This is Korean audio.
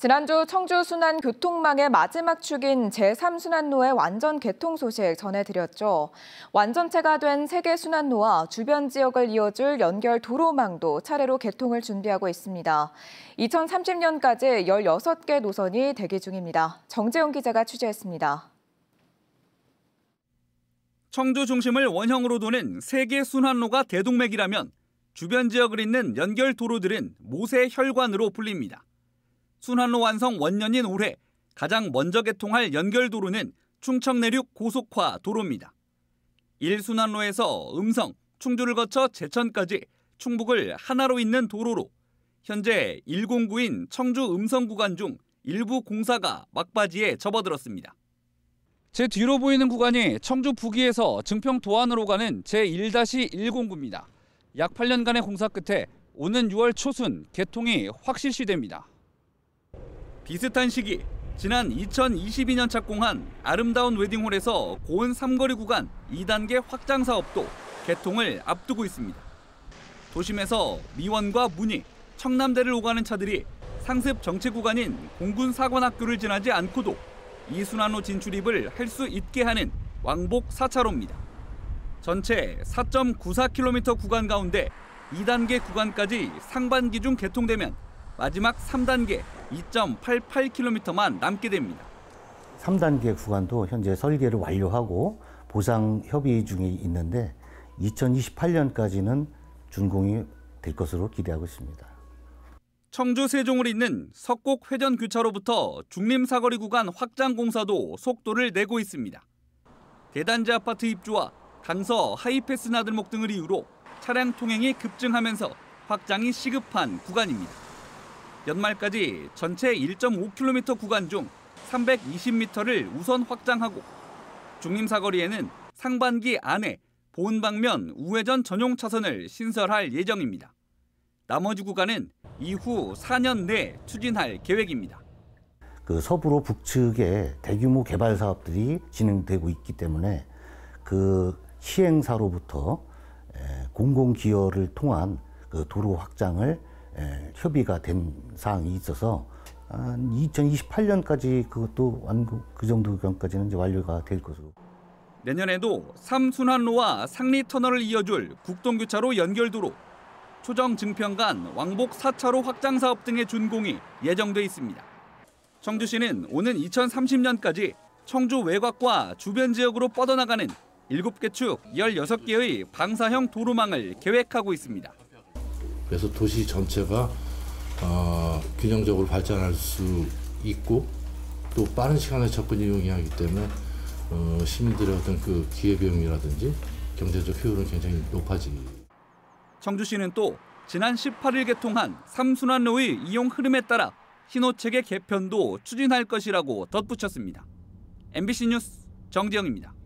지난주 청주 순환 교통망의 마지막 축인 제3순환로의 완전 개통 소식 전해드렸죠. 완전체가 된세계 순환로와 주변 지역을 이어줄 연결 도로망도 차례로 개통을 준비하고 있습니다. 2030년까지 16개 노선이 대기 중입니다. 정재용 기자가 취재했습니다. 청주 중심을 원형으로 도는 세계 순환로가 대동맥이라면 주변 지역을 잇는 연결 도로들은 모세 혈관으로 불립니다. 순환로 완성 원년인 올해 가장 먼저 개통할 연결도로는 충청 내륙 고속화 도로입니다. 1순환로에서 음성, 충주를 거쳐 제천까지 충북을 하나로 잇는 도로로 현재 109인 청주 음성 구간 중 일부 공사가 막바지에 접어들었습니다. 제 뒤로 보이는 구간이 청주 북위에서 증평 도안으로 가는 제1-109입니다. 약 8년간의 공사 끝에 오는 6월 초순 개통이 확실시됩니다. 비슷한 시기 지난 2022년 착공한 아름다운 웨딩홀에서 고은 삼거리 구간 2단계 확장 사업도 개통을 앞두고 있습니다. 도심에서 미원과 문희, 청남대를 오가는 차들이 상습 정체 구간인 공군 사관학교를 지나지 않고도 이순환로 진출입을 할 수 있게 하는 왕복 4차로입니다. 전체 4.94km 구간 가운데 2단계 구간까지 상반기 중 개통되면 마지막 3단계 2.88km만 남게 됩니다. 3단계 구간도 현재 설계를 완료하고 보상 협의 중에 있는데 2028년까지는 준공이 될 것으로 기대하고 있습니다. 청주 세종을 잇는 석곡 회전 교차로부터 중림 사거리 구간 확장 공사도 속도를 내고 있습니다. 대단지 아파트 입주와 강서 하이패스 나들목 등을 이유로 차량 통행이 급증하면서 확장이 시급한 구간입니다. 연말까지 전체 1.5km 구간 중 320m를 우선 확장하고 중림 사거리에는 상반기 안에 보은 방면 우회전 전용 차선을 신설할 예정입니다. 나머지 구간은 이후 4년 내 추진할 계획입니다. 그 서부로 북측에 대규모 개발 사업들이 진행되고 있기 때문에 그 시행사로부터 공공기여를 통한 그 도로 확장을 예, 협의가 된 사항이 있어서 한 2028년까지 그것도 완공 그 정도 경까지는 이제 완료가 될 것으로. 내년에도 삼순환로와 상리터널을 이어줄 국동교차로 연결도로, 초정 증평간 왕복 4차로 확장 사업 등의 준공이 예정돼 있습니다. 청주시는 오는 2030년까지 청주 외곽과 주변 지역으로 뻗어나가는 7개 축 16개의 방사형 도로망을 계획하고 있습니다. 그래서 도시 전체가 어, 균형적으로 발전할 수 있고 또 빠른 시간에 접근이 용이하기 때문에 어, 시민들의 어떤 그 기회비용이라든지 경제적 효율은 굉장히 높아지. 청주시는 또 지난 18일 개통한 삼순환로의 이용 흐름에 따라 신호체계 개편도 추진할 것이라고 덧붙였습니다. MBC 뉴스 정재영입니다.